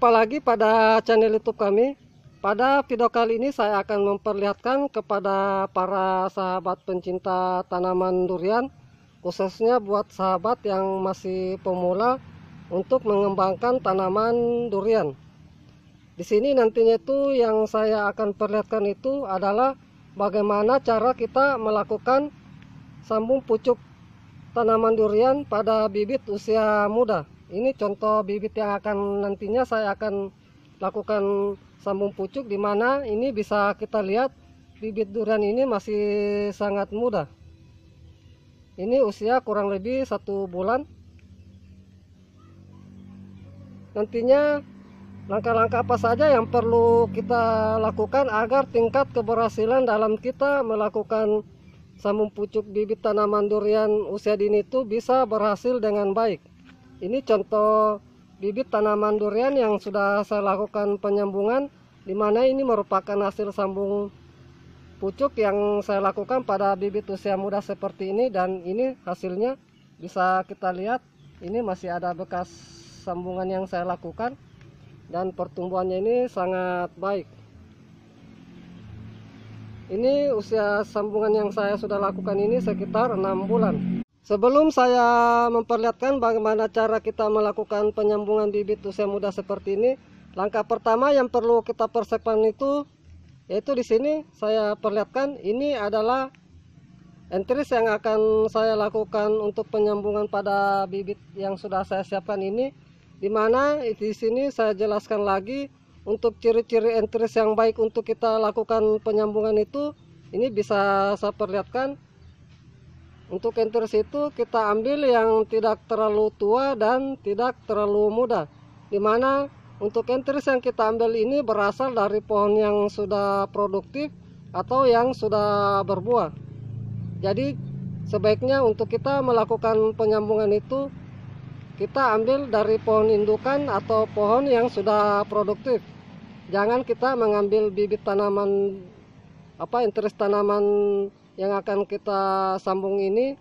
Jumpa lagi pada channel YouTube kami. Pada video kali ini saya akan memperlihatkan kepada para sahabat pencinta tanaman durian, khususnya buat sahabat yang masih pemula untuk mengembangkan tanaman durian. Di sini nantinya itu yang saya akan perlihatkan itu adalah bagaimana cara kita melakukan sambung pucuk tanaman durian pada bibit usia muda ini contoh bibit yang akan nantinya saya akan lakukan sambung pucuk di mana ini bisa kita lihat bibit durian ini masih sangat muda ini usia kurang lebih satu bulan nantinya langkah-langkah apa saja yang perlu kita lakukan agar tingkat keberhasilan dalam kita melakukan sambung pucuk bibit tanaman durian usia dini itu bisa berhasil dengan baik ini contoh bibit tanaman durian yang sudah saya lakukan penyambungan di mana ini merupakan hasil sambung pucuk yang saya lakukan pada bibit usia muda seperti ini dan ini hasilnya bisa kita lihat ini masih ada bekas sambungan yang saya lakukan dan pertumbuhannya ini sangat baik ini usia sambungan yang saya sudah lakukan ini sekitar enam bulan Sebelum saya memperlihatkan bagaimana cara kita melakukan penyambungan bibit usia muda seperti ini, langkah pertama yang perlu kita persiapkan itu yaitu di sini saya perlihatkan ini adalah entris yang akan saya lakukan untuk penyambungan pada bibit yang sudah saya siapkan ini Di mana di sini saya jelaskan lagi untuk ciri-ciri entris yang baik untuk kita lakukan penyambungan itu ini bisa saya perlihatkan untuk kentur itu kita ambil yang tidak terlalu tua dan tidak terlalu muda. Dimana untuk kentris yang kita ambil ini berasal dari pohon yang sudah produktif atau yang sudah berbuah. Jadi sebaiknya untuk kita melakukan penyambungan itu kita ambil dari pohon indukan atau pohon yang sudah produktif. Jangan kita mengambil bibit tanaman apa interest tanaman yang akan kita sambung ini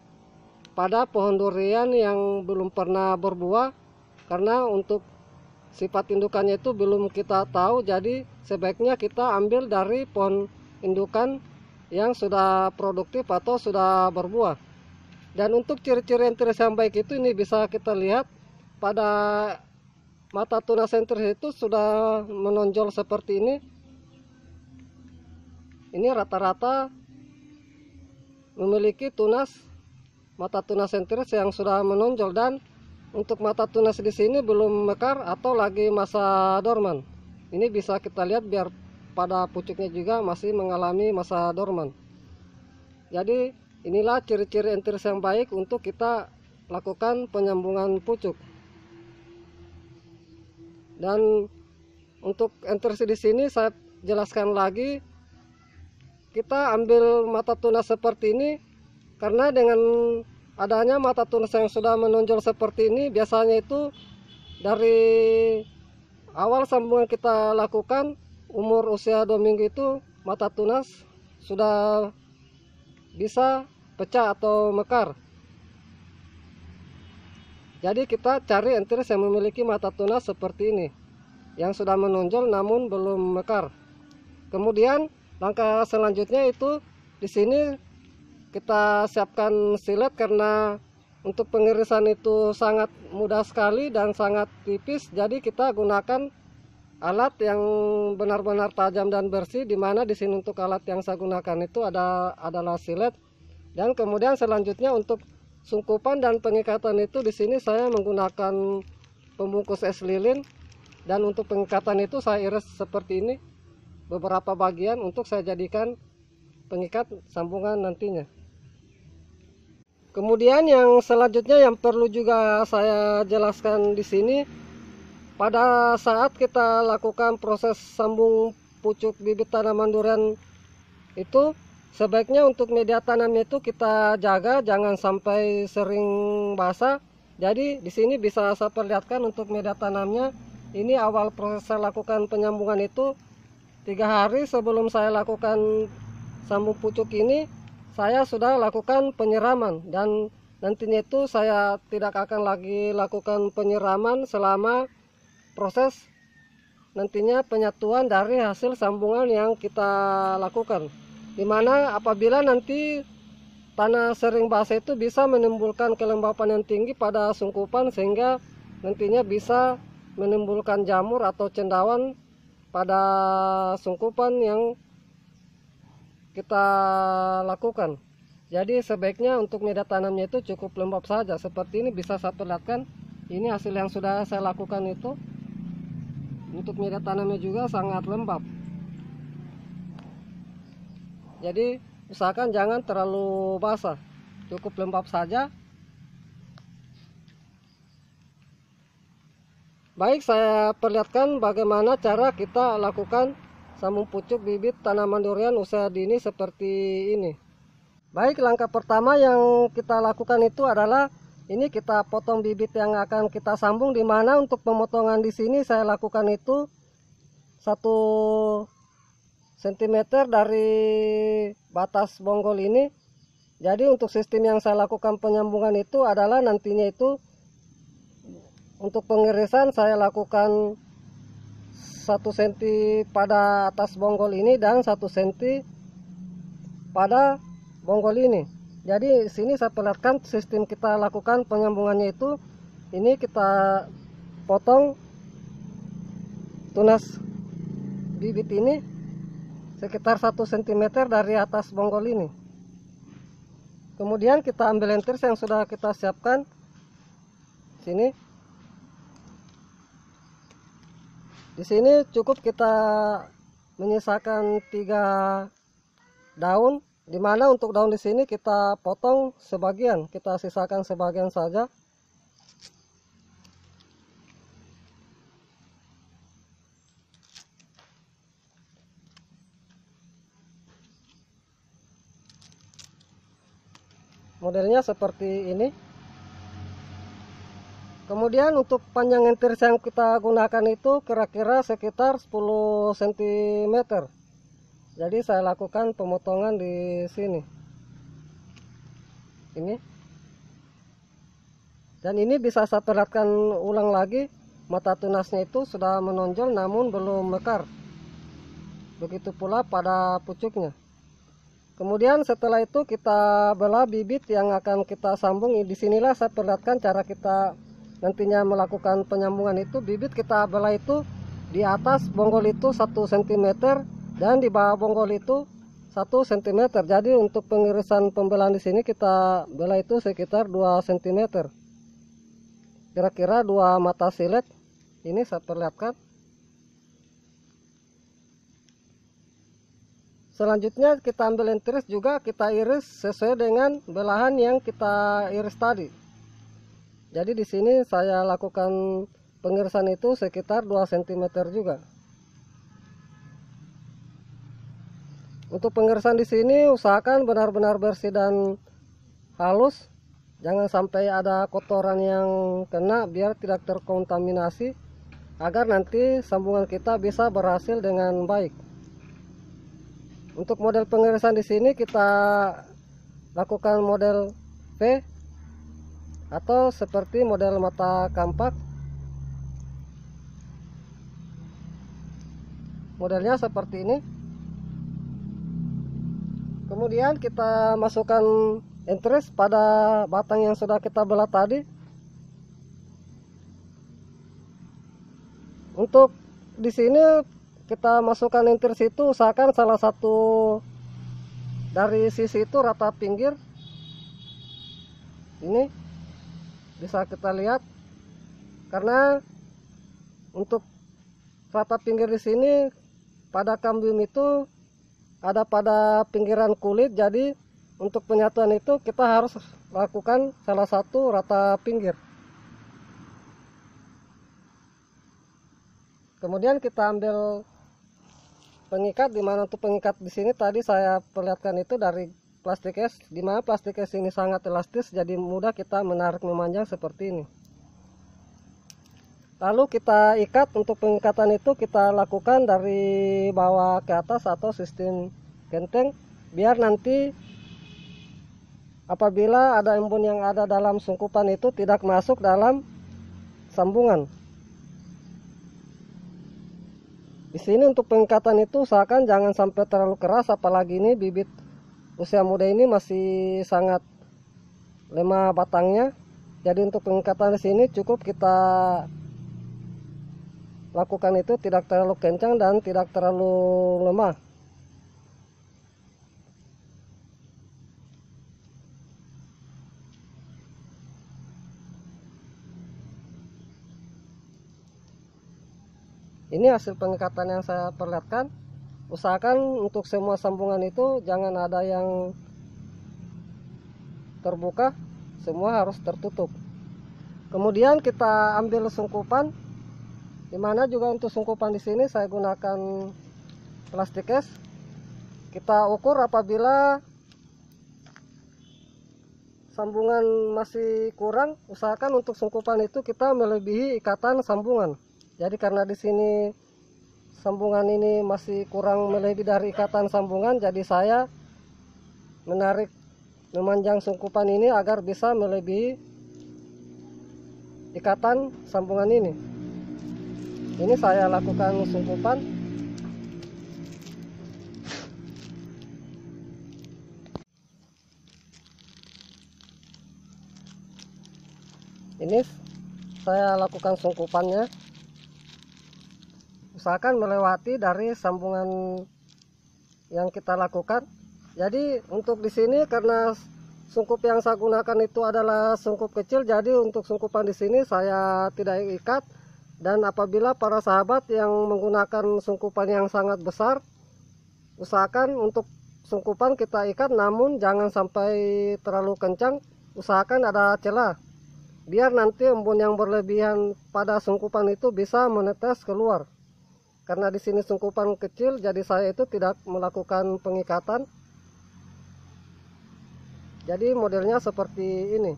pada pohon durian yang belum pernah berbuah karena untuk sifat indukannya itu belum kita tahu jadi sebaiknya kita ambil dari pohon indukan yang sudah produktif atau sudah berbuah dan untuk ciri-ciri yang yang baik itu ini bisa kita lihat pada mata tunas center itu sudah menonjol seperti ini ini rata-rata memiliki tunas mata tunas sentris yang sudah menonjol dan untuk mata tunas di sini belum mekar atau lagi masa dorman. Ini bisa kita lihat biar pada pucuknya juga masih mengalami masa dorman. Jadi inilah ciri-ciri entris yang baik untuk kita lakukan penyambungan pucuk. Dan untuk entris di sini saya jelaskan lagi kita ambil mata tunas seperti ini karena dengan adanya mata tunas yang sudah menonjol seperti ini biasanya itu dari awal sambungan kita lakukan umur usia dua minggu itu mata tunas sudah bisa pecah atau mekar jadi kita cari entiris yang memiliki mata tunas seperti ini yang sudah menonjol namun belum mekar kemudian langkah selanjutnya itu di sini kita siapkan silet karena untuk pengirisan itu sangat mudah sekali dan sangat tipis jadi kita gunakan alat yang benar-benar tajam dan bersih di mana di sini untuk alat yang saya gunakan itu ada adalah silet dan kemudian selanjutnya untuk sungkupan dan pengikatan itu di sini saya menggunakan pembungkus es lilin dan untuk pengikatan itu saya iris seperti ini beberapa bagian untuk saya jadikan pengikat sambungan nantinya kemudian yang selanjutnya yang perlu juga saya jelaskan di sini pada saat kita lakukan proses sambung pucuk bibit tanaman durian itu sebaiknya untuk media tanamnya itu kita jaga jangan sampai sering basah jadi di sini bisa saya perlihatkan untuk media tanamnya ini awal proses saya lakukan penyambungan itu tiga hari sebelum saya lakukan sambung pucuk ini saya sudah lakukan penyiraman dan nantinya itu saya tidak akan lagi lakukan penyiraman selama proses nantinya penyatuan dari hasil sambungan yang kita lakukan dimana apabila nanti tanah sering basah itu bisa menimbulkan kelembapan yang tinggi pada sungkupan sehingga nantinya bisa menimbulkan jamur atau cendawan pada sungkupan yang kita lakukan jadi sebaiknya untuk media tanamnya itu cukup lembab saja seperti ini bisa saya perlihatkan ini hasil yang sudah saya lakukan itu untuk media tanamnya juga sangat lembab jadi usahakan jangan terlalu basah cukup lembab saja Baik, saya perlihatkan bagaimana cara kita lakukan sambung pucuk bibit tanaman durian usia dini seperti ini. Baik, langkah pertama yang kita lakukan itu adalah ini kita potong bibit yang akan kita sambung di mana untuk pemotongan di sini saya lakukan itu 1 cm dari batas bonggol ini. Jadi untuk sistem yang saya lakukan penyambungan itu adalah nantinya itu untuk pengirisan saya lakukan 1 cm pada atas bonggol ini dan 1 cm pada bonggol ini. Jadi sini saya perlihatkan sistem kita lakukan penyambungannya itu ini kita potong tunas bibit ini sekitar 1 cm dari atas bonggol ini. Kemudian kita ambil lentils yang sudah kita siapkan sini Di sini cukup kita menyisakan tiga daun dimana untuk daun di sini kita potong sebagian kita sisakan sebagian saja modelnya seperti ini Kemudian untuk panjang entir yang kita gunakan itu kira-kira sekitar 10 cm. Jadi saya lakukan pemotongan di sini. Ini. Dan ini bisa saya perhatikan ulang lagi. Mata tunasnya itu sudah menonjol namun belum mekar. Begitu pula pada pucuknya. Kemudian setelah itu kita belah bibit yang akan kita sambung. Disinilah saya perlihatkan cara kita nantinya melakukan penyambungan itu bibit kita belah itu di atas bonggol itu 1 cm dan di bawah bonggol itu 1 cm. Jadi untuk pengirisan pembelahan di sini kita belah itu sekitar 2 cm. Kira-kira dua mata silet ini saya perlihatkan. Selanjutnya kita ambil entris juga kita iris sesuai dengan belahan yang kita iris tadi. Jadi di sini saya lakukan pengirisan itu sekitar 2 cm juga. Untuk pengirisan di sini usahakan benar-benar bersih dan halus. Jangan sampai ada kotoran yang kena biar tidak terkontaminasi agar nanti sambungan kita bisa berhasil dengan baik. Untuk model pengirisan di sini kita lakukan model V atau seperti model mata kampak modelnya seperti ini kemudian kita masukkan interest pada batang yang sudah kita belah tadi untuk di sini kita masukkan interest itu usahakan salah satu dari sisi itu rata pinggir ini bisa kita lihat karena untuk rata pinggir di sini pada kambium itu ada pada pinggiran kulit jadi untuk penyatuan itu kita harus lakukan salah satu rata pinggir kemudian kita ambil pengikat di mana untuk pengikat di sini tadi saya perlihatkan itu dari plastik es di mana plastik es ini sangat elastis jadi mudah kita menarik memanjang seperti ini lalu kita ikat untuk pengikatan itu kita lakukan dari bawah ke atas atau sistem genteng biar nanti apabila ada embun yang ada dalam sungkupan itu tidak masuk dalam sambungan di sini untuk pengikatan itu usahakan jangan sampai terlalu keras apalagi ini bibit usia muda ini masih sangat lemah batangnya jadi untuk pengikatan di sini cukup kita lakukan itu tidak terlalu kencang dan tidak terlalu lemah ini hasil pengikatan yang saya perlihatkan usahakan untuk semua sambungan itu jangan ada yang terbuka semua harus tertutup kemudian kita ambil sungkupan dimana juga untuk sungkupan di sini saya gunakan plastik es kita ukur apabila sambungan masih kurang, usahakan untuk sungkupan itu kita melebihi ikatan sambungan. Jadi karena di sini sambungan ini masih kurang melebihi dari ikatan sambungan jadi saya menarik memanjang sungkupan ini agar bisa melebihi ikatan sambungan ini ini saya lakukan sungkupan ini saya lakukan sungkupannya Usahakan melewati dari sambungan yang kita lakukan jadi untuk di sini karena sungkup yang saya gunakan itu adalah sungkup kecil jadi untuk sungkupan di sini saya tidak ikat dan apabila para sahabat yang menggunakan sungkupan yang sangat besar usahakan untuk sungkupan kita ikat namun jangan sampai terlalu kencang usahakan ada celah biar nanti embun yang berlebihan pada sungkupan itu bisa menetes keluar karena di sini sungkupan kecil, jadi saya itu tidak melakukan pengikatan. Jadi modelnya seperti ini.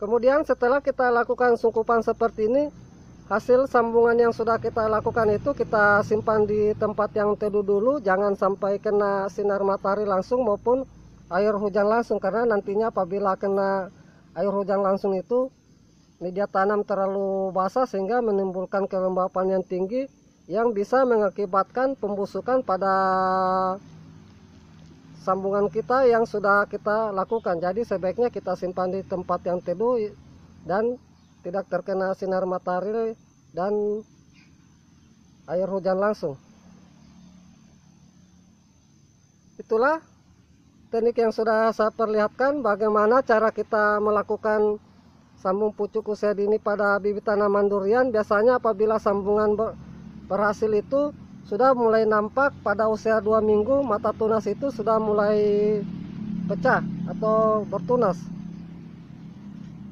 Kemudian setelah kita lakukan sungkupan seperti ini, hasil sambungan yang sudah kita lakukan itu kita simpan di tempat yang teduh dulu, jangan sampai kena sinar matahari langsung maupun air hujan langsung karena nantinya apabila kena air hujan langsung itu media tanam terlalu basah sehingga menimbulkan kelembapan yang tinggi yang bisa mengakibatkan pembusukan pada sambungan kita yang sudah kita lakukan. Jadi sebaiknya kita simpan di tempat yang teduh dan tidak terkena sinar matahari dan air hujan langsung. Itulah teknik yang sudah saya perlihatkan bagaimana cara kita melakukan Sambung pucuk usia dini pada bibit tanaman durian biasanya apabila sambungan berhasil itu sudah mulai nampak pada usia dua minggu mata tunas itu sudah mulai pecah atau bertunas.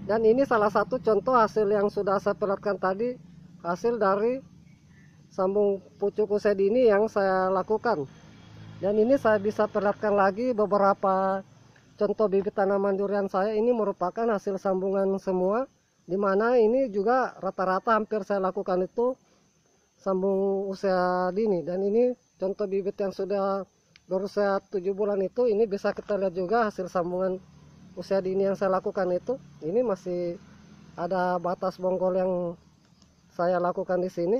Dan ini salah satu contoh hasil yang sudah saya perlihatkan tadi, hasil dari sambung pucuk usia dini yang saya lakukan. Dan ini saya bisa perlihatkan lagi beberapa contoh bibit tanaman durian saya ini merupakan hasil sambungan semua di mana ini juga rata-rata hampir saya lakukan itu sambung usia dini dan ini contoh bibit yang sudah berusia 7 bulan itu ini bisa kita lihat juga hasil sambungan usia dini yang saya lakukan itu ini masih ada batas bonggol yang saya lakukan di sini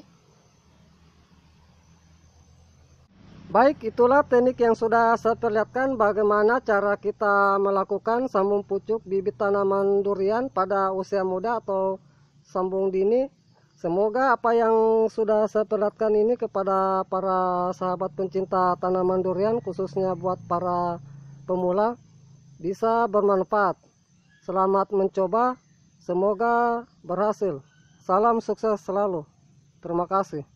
Baik, itulah teknik yang sudah saya perlihatkan bagaimana cara kita melakukan sambung pucuk bibit tanaman durian pada usia muda atau sambung dini. Semoga apa yang sudah saya perlihatkan ini kepada para sahabat pencinta tanaman durian khususnya buat para pemula bisa bermanfaat. Selamat mencoba, semoga berhasil. Salam sukses selalu. Terima kasih.